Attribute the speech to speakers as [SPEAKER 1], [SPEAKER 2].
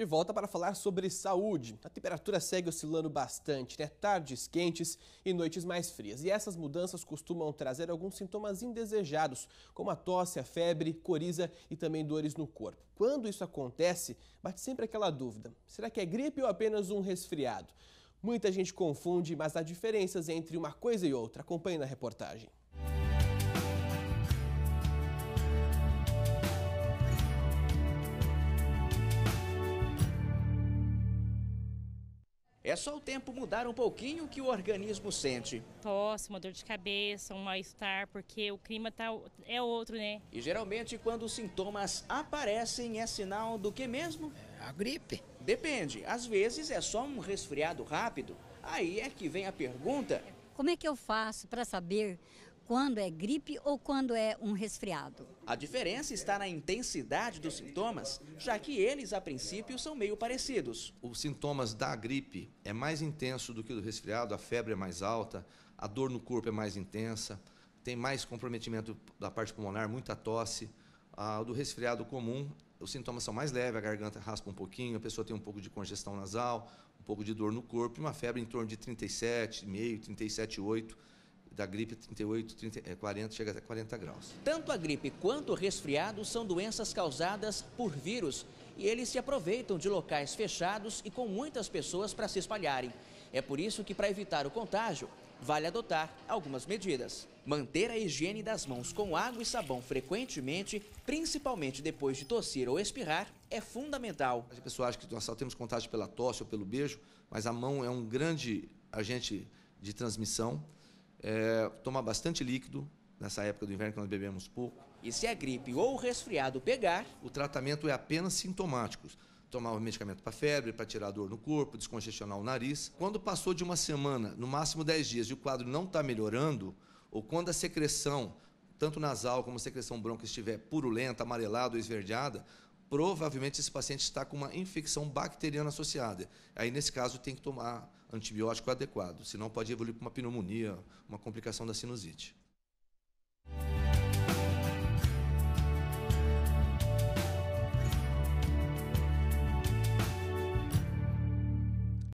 [SPEAKER 1] De volta para falar sobre saúde. A temperatura segue oscilando bastante, né? Tardes quentes e noites mais frias. E essas mudanças costumam trazer alguns sintomas indesejados, como a tosse, a febre, coriza e também dores no corpo. Quando isso acontece, bate sempre aquela dúvida: será que é gripe ou apenas um resfriado? Muita gente confunde, mas há diferenças entre uma coisa e outra. Acompanhe na reportagem.
[SPEAKER 2] É só o tempo mudar um pouquinho que o organismo sente.
[SPEAKER 3] Tosse, uma dor de cabeça, um mal-estar, porque o clima tá, é outro,
[SPEAKER 2] né? E geralmente quando os sintomas aparecem é sinal do que mesmo? A gripe. Depende, às vezes é só um resfriado rápido. Aí é que vem a pergunta: como é que eu faço para saber quando é gripe ou quando é um resfriado. A diferença está na intensidade dos sintomas, já que eles, a princípio,
[SPEAKER 3] são meio parecidos. Os sintomas da gripe é mais intenso do que do resfriado, a febre é mais alta, a dor no corpo é mais intensa, tem mais comprometimento da parte pulmonar, muita tosse. O do resfriado comum, os sintomas são mais leves, a garganta raspa um pouquinho, a pessoa tem um pouco de congestão nasal, um pouco de dor no corpo e uma febre em torno de 37,5, 37,8 da gripe 38, 30, 40, chega até 40 graus.
[SPEAKER 2] Tanto a gripe quanto o resfriado são doenças causadas por vírus e eles se aproveitam de locais fechados e com muitas pessoas para se espalharem. É por isso que, para evitar o contágio, vale adotar algumas medidas. Manter a higiene das mãos com água e sabão frequentemente, principalmente depois de tossir ou espirrar, é fundamental. As pessoas
[SPEAKER 3] acham que nós só temos contágio pela tosse ou pelo beijo, mas a mão é um grande agente de transmissão é, tomar bastante líquido, nessa época do inverno que nós bebemos pouco. E se a gripe ou o resfriado pegar? O tratamento é apenas sintomático. Tomar o medicamento para febre, para tirar a dor no corpo, descongestionar o nariz. Quando passou de uma semana, no máximo 10 dias, e o quadro não está melhorando, ou quando a secreção, tanto nasal como a secreção bronca, estiver purulenta, amarelada ou esverdeada, provavelmente esse paciente está com uma infecção bacteriana associada. Aí, nesse caso, tem que tomar antibiótico adequado, senão pode evoluir para uma pneumonia, uma complicação da sinusite.